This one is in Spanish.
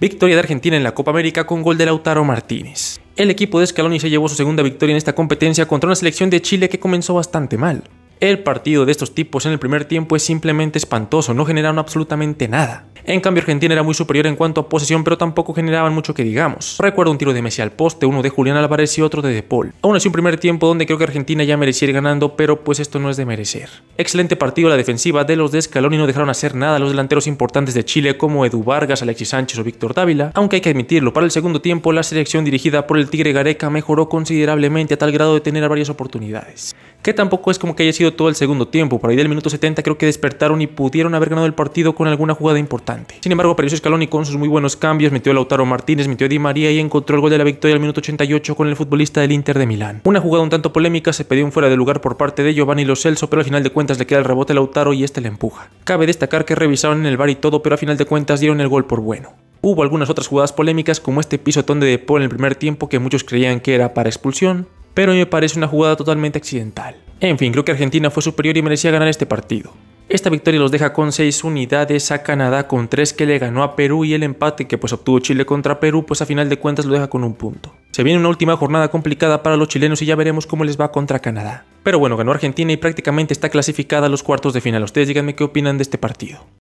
Victoria de Argentina en la Copa América con gol de Lautaro Martínez. El equipo de Scaloni se llevó su segunda victoria en esta competencia contra una selección de Chile que comenzó bastante mal. El partido de estos tipos en el primer tiempo es simplemente espantoso, no generaron absolutamente nada. En cambio, Argentina era muy superior en cuanto a posesión, pero tampoco generaban mucho que digamos. Recuerdo un tiro de Messi al poste, uno de Julián Álvarez y otro de De Paul. Aún así, un primer tiempo donde creo que Argentina ya mereciera ir ganando, pero pues esto no es de merecer. Excelente partido la defensiva de los de Escalón y no dejaron hacer nada los delanteros importantes de Chile como Edu Vargas, Alexis Sánchez o Víctor Dávila, aunque hay que admitirlo, para el segundo tiempo la selección dirigida por el Tigre Gareca mejoró considerablemente a tal grado de tener varias oportunidades. Que tampoco es como que haya sido todo el segundo tiempo. Por ahí del minuto 70 creo que despertaron y pudieron haber ganado el partido con alguna jugada importante. Sin embargo, apareció Scaloni con sus muy buenos cambios, metió a Lautaro Martínez, metió a Di María y encontró el gol de la victoria al minuto 88 con el futbolista del Inter de Milán. Una jugada un tanto polémica, se pidió un fuera de lugar por parte de Giovanni Lo Celso, pero al final de cuentas le queda el rebote a Lautaro y este le empuja. Cabe destacar que revisaron en el bar y todo, pero al final de cuentas dieron el gol por bueno. Hubo algunas otras jugadas polémicas como este pisotón de Paul en el primer tiempo que muchos creían que era para expulsión, pero me parece una jugada totalmente accidental. En fin, creo que Argentina fue superior y merecía ganar este partido. Esta victoria los deja con 6 unidades a Canadá con 3 que le ganó a Perú y el empate que pues obtuvo Chile contra Perú pues a final de cuentas lo deja con un punto. Se viene una última jornada complicada para los chilenos y ya veremos cómo les va contra Canadá. Pero bueno, ganó Argentina y prácticamente está clasificada a los cuartos de final. Ustedes díganme qué opinan de este partido.